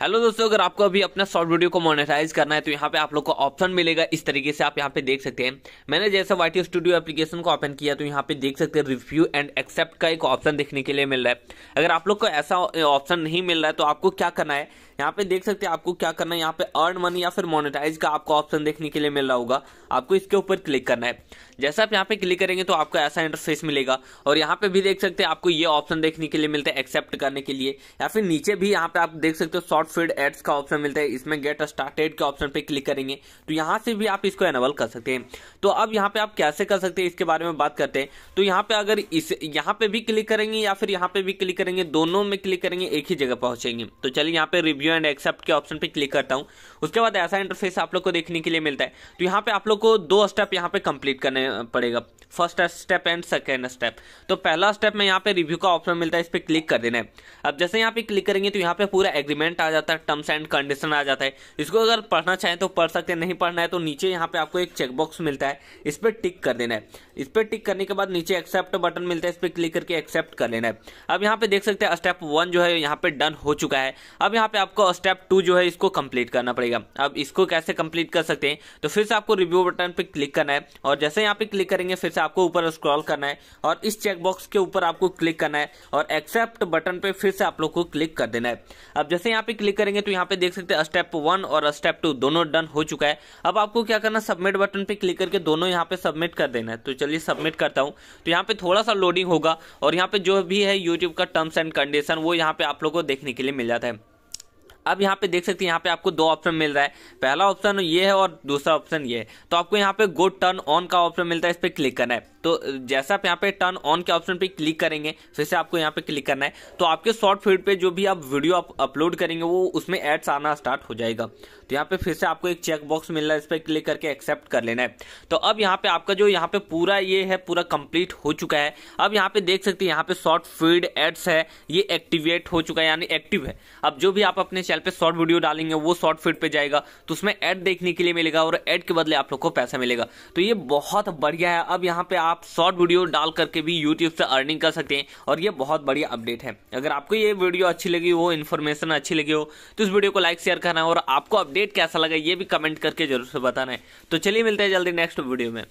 hello दोस्तों अगर आपको अभी अपना शॉर्ट वीडियो को मोनेटाइज करना है तो यहाँ पे आप लोग को ऑप्शन मिलेगा इस तरीके से आप यहाँ पे देख सकते हैं मैंने जैसे वाई स्टूडियो एप्लीकेशन को ओपन किया तो यहाँ पे देख सकते हैं रिव्यू एंड एक्सेप्ट का एक ऑप्शन देखने के लिए मिल रहा है अगर आप लोग को ऐसा ऑप्शन नहीं मिल रहा है तो आपको क्या करना है यहाँ पे देख सकते हैं आपको क्या करना है यहाँ पे अर्न मनी या फिर मोनेटाइज का आपको ऑप्शन देखने के लिए मिल रहा होगा आपको इसके ऊपर क्लिक करना है जैसे आप यहाँ पे क्लिक करेंगे तो आपको ऐसा इंटरफेस मिलेगा और यहाँ पे भी देख सकते हैं आपको ये ऑप्शन देखने के लिए मिलता है एक्सेप्ट करने के लिए या फिर नीचे भी यहाँ पे आप देख सकते हो शॉर्ट नॉट फीड एड्स का ऑप्शन मिलता है इसमें गेट स्टार्टेड के ऑप्शन पे क्लिक करेंगे तो यहाँ से भी आप इसको एनेबल कर सकते हैं तो अब यहाँ पे आप कैसे कर सकते हैं इसके बारे में बात करते हैं तो यहाँ पे अगर इस यहाँ पे भी क्लिक करेंगे या फिर यहाँ पे भी क्लिक करेंगे दोनों में क्लिक करेंगे एक ही जगह पहुंचेंगे तो चलिए यहाँ पे रिव्यू एंड एक्सेप्ट के ऑप्शन पे क्लिक करता हूँ उसके बाद ऐसा इंटरफेस आप लोग को देखने के लिए मिलता है तो यहाँ पे आप लोग को दो स्टेप यहाँ पे कंप्लीट करने पड़ेगा first step and second step तो पहला स्टेप में यहाँ पे रिव्यू का ऑप्शन मिलता है इस पर क्लिक कर देना है अब जैसे यहाँ पे क्लिक करेंगे तो यहाँ पे पूरा एग्रीमेंट आ जाता है टर्म्स एंड कंडीशन आ जाता है इसको अगर पढ़ना चाहें तो पढ़ सकते हैं नहीं पढ़ना है तो नीचे यहाँ पे आपको एक चेकबॉक्स मिलता है इस पर टिक कर देना है इस पर टिक करने के बाद नीचे एक्सेप्ट बटन मिलता है इस पर क्लिक करके एक्सेप्ट कर लेना है अब यहाँ पे देख सकते हैं स्टेप वन जो है यहाँ पे डन हो चुका है अब यहाँ पे आपको स्टेप टू जो है इसको कंप्लीट करना पड़ेगा अब इसको कैसे कंप्लीट कर सकते हैं तो फिर से आपको रिव्यू बटन पर क्लिक करना है और जैसे यहाँ पे क्लिक करेंगे फिर से आपको ऊपर स्क्रॉल करना है और इस चेकबॉक्स के ऊपर आपको क्लिक करना है और एक्सेप्ट बटन पर फिर से आप लोग को क्लिक कर देना है अब जैसे यहाँ पे क्लिक करेंगे तो यहाँ पे देख सकते हैं स्टेप वन और स्टेप टू दोनों डन हो चुका है अब आपको क्या करना सबमिट बटन पे क्लिक करके दोनों यहाँ पे सबमिट कर देना है तो चलिए सबमिट करता हूँ तो यहाँ पे थोड़ा सा लोडिंग होगा और यहाँ पे जो भी है यूट्यूब का टर्म्स एंड कंडीशन वो यहाँ पे आप लोग को देखने के लिए मिल जाता है अब यहाँ पे देख सकते हैं यहाँ पे आपको दो ऑप्शन मिल रहा है पहला ऑप्शन ये है और दूसरा ऑप्शन ये है तो आपको यहाँ पे गो टर्न ऑन का ऑप्शन मिलता है इस पर क्लिक करना है तो जैसा आप यहाँ पे टर्न ऑन के ऑप्शन पे क्लिक करेंगे फिर से आपको यहाँ पे क्लिक करना है तो आपके शॉर्ट फीड पे जो भी आप वीडियो आप अपलोड करेंगे वो उसमें एड्स आना स्टार्ट हो जाएगा तो यहाँ पे फिर से आपको एक चेक बॉक्स मिल रहा है इस पर क्लिक करके एक्सेप्ट कर लेना है तो अब यहाँ पे आपका जो यहाँ पे पूरा ये है पूरा कंप्लीट हो चुका है अब यहाँ पे देख सकते हैं यहाँ पे शॉर्ट फीड एड्स है ये एक्टिवेट हो चुका है यानी एक्टिव है अब जो भी आप अपने चैनल पे शॉर्ट वीडियो डालेंगे वो शॉर्ट फीड पे जाएगा तो उसमें एड देखने के लिए मिलेगा और एड के बदले आप लोग को पैसा मिलेगा तो ये बहुत बढ़िया है अब यहाँ पे आप शॉर्ट वीडियो डाल करके भी यूट्यूब से अर्निंग कर सकते हैं और ये बहुत बढ़िया अपडेट है अगर आपको ये वीडियो अच्छी लगी हो इन्फॉर्मेशन अच्छी लगी हो तो इस वीडियो को लाइक शेयर करना और आपको अपडेट अपडेट कैसा लगा ये भी कमेंट करके जरूर से बताना है तो चलिए मिलते हैं जल्दी नेक्स्ट वीडियो में